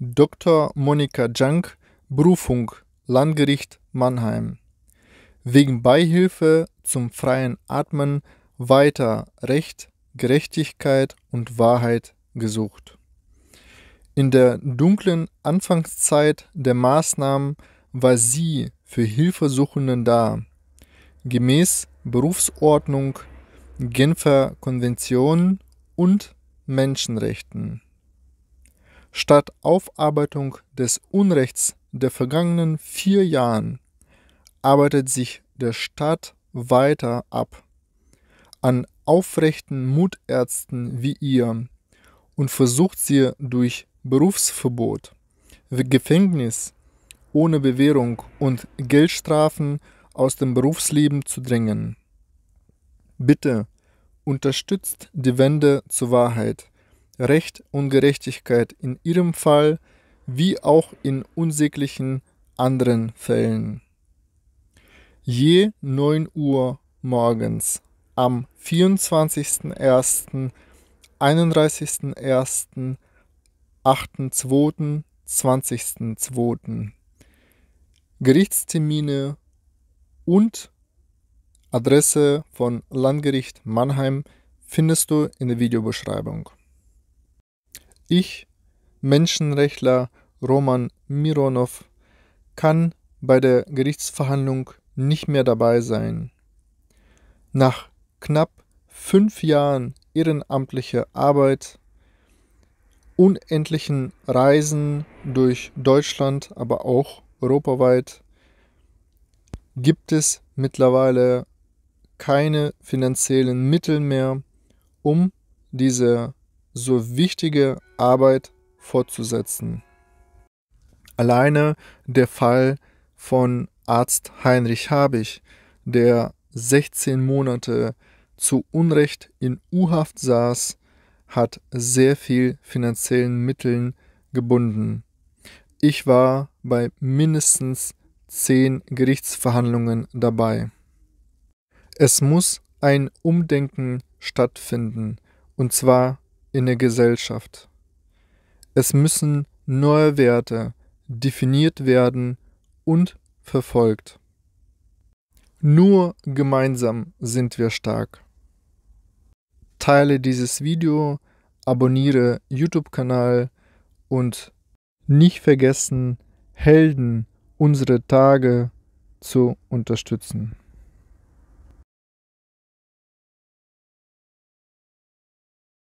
Dr. Monika Jank, Berufung Landgericht Mannheim. Wegen Beihilfe zum freien Atmen weiter Recht, Gerechtigkeit und Wahrheit gesucht. In der dunklen Anfangszeit der Maßnahmen war sie für Hilfesuchenden da. Gemäß Berufsordnung, Genfer Konvention und Menschenrechten statt Aufarbeitung des Unrechts der vergangenen vier Jahre arbeitet sich der Staat weiter ab. An aufrechten Mutärzten wie ihr und versucht sie durch Berufsverbot, Gefängnis ohne Bewährung und Geldstrafen aus dem Berufsleben zu drängen. Bitte unterstützt die Wende zur Wahrheit Recht und Gerechtigkeit in ihrem Fall wie auch in unsäglichen anderen Fällen. Je 9 Uhr morgens am 24.01., 31.01., 8.02., 20.02. Gerichtstermine und Adresse von Landgericht Mannheim findest du in der Videobeschreibung. Ich, Menschenrechtler Roman Mironov, kann bei der Gerichtsverhandlung nicht mehr dabei sein. Nach knapp fünf Jahren ehrenamtlicher Arbeit, unendlichen Reisen durch Deutschland, aber auch europaweit, gibt es mittlerweile keine finanziellen Mittel mehr, um diese so wichtige Arbeit fortzusetzen. Alleine der Fall von Arzt Heinrich Habich, der 16 Monate zu Unrecht in U-Haft saß, hat sehr viel finanziellen Mitteln gebunden. Ich war bei mindestens zehn Gerichtsverhandlungen dabei. Es muss ein Umdenken stattfinden, und zwar in der Gesellschaft. Es müssen neue Werte definiert werden und verfolgt. Nur gemeinsam sind wir stark. Teile dieses Video, abonniere YouTube-Kanal und nicht vergessen, Helden unsere Tage zu unterstützen.